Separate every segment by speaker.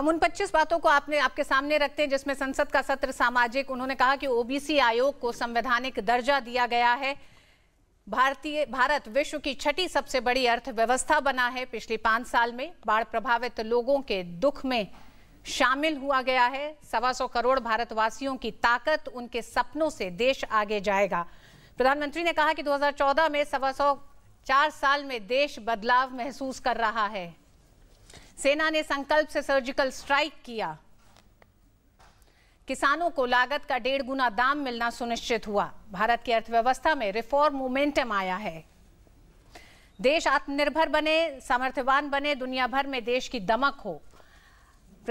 Speaker 1: हम उन 25 बातों को आपने आपके सामने रखते हैं जिसमें संसद का सत्र सामाजिक उन्होंने कहा कि ओबीसी आयोग को संवैधानिक दर्जा दिया गया है भारतीय भारत विश्व की छठी सबसे बड़ी अर्थव्यवस्था बना है पिछले पांच साल में बाढ़ प्रभावित लोगों के दुख में शामिल हुआ गया है सवा सौ करोड़ भारतवासियों की ताकत उनके सपनों से देश आगे जाएगा प्रधानमंत्री ने कहा कि 2014 में सवा सौ चार साल में देश बदलाव महसूस कर रहा है सेना ने संकल्प से सर्जिकल स्ट्राइक किया किसानों को लागत का डेढ़ गुना दाम मिलना सुनिश्चित हुआ भारत की अर्थव्यवस्था में रिफॉर्म मोमेंटम आया है देश आत्मनिर्भर बने सामर्थ्यवान बने दुनिया भर में देश की दमक हो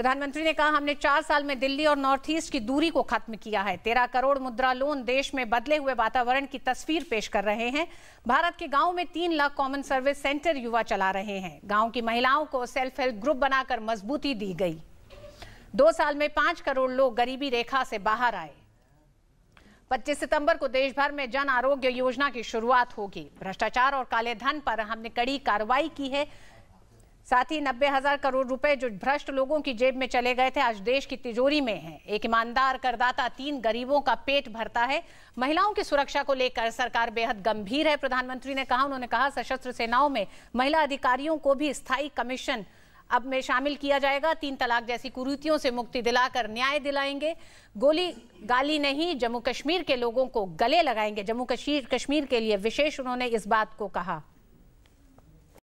Speaker 1: प्रधानमंत्री ने कहा हमने चार साल में दिल्ली और नॉर्थ ईस्ट की दूरी को खत्म किया है तेरह करोड़ मुद्रा लोन देश में बदले हुए वातावरण की तस्वीर पेश कर रहे हैं भारत के गाँव में तीन लाख कॉमन सर्विस सेंटर युवा चला रहे हैं गाँव की महिलाओं को सेल्फ हेल्प ग्रुप बनाकर मजबूती दी गई दो साल में पांच करोड़ लोग गरीबी रेखा से बाहर आए 25 सितंबर को देश भर में जन आरोग्य योजना की शुरुआत होगी भ्रष्टाचार और काले धन पर हमने कड़ी कार्रवाई की है साथ ही नब्बे हजार करोड़ रुपए जो भ्रष्ट लोगों की जेब में चले गए थे आज देश की तिजोरी में हैं एक ईमानदार करदाता तीन गरीबों का पेट भरता है महिलाओं की सुरक्षा को लेकर सरकार बेहद गंभीर है प्रधानमंत्री ने कहा उन्होंने कहा सशस्त्र सेनाओं में महिला अधिकारियों को भी स्थायी कमीशन अब में शामिल किया जाएगा तीन तलाक जैसी कुरीतियों से मुक्ति दिलाकर न्याय दिलाएंगे गोली गाली नहीं जम्मू कश्मीर के लोगों को गले लगाएंगे जम्मू कश्मीर कश्मीर के लिए विशेष उन्होंने इस बात को कहा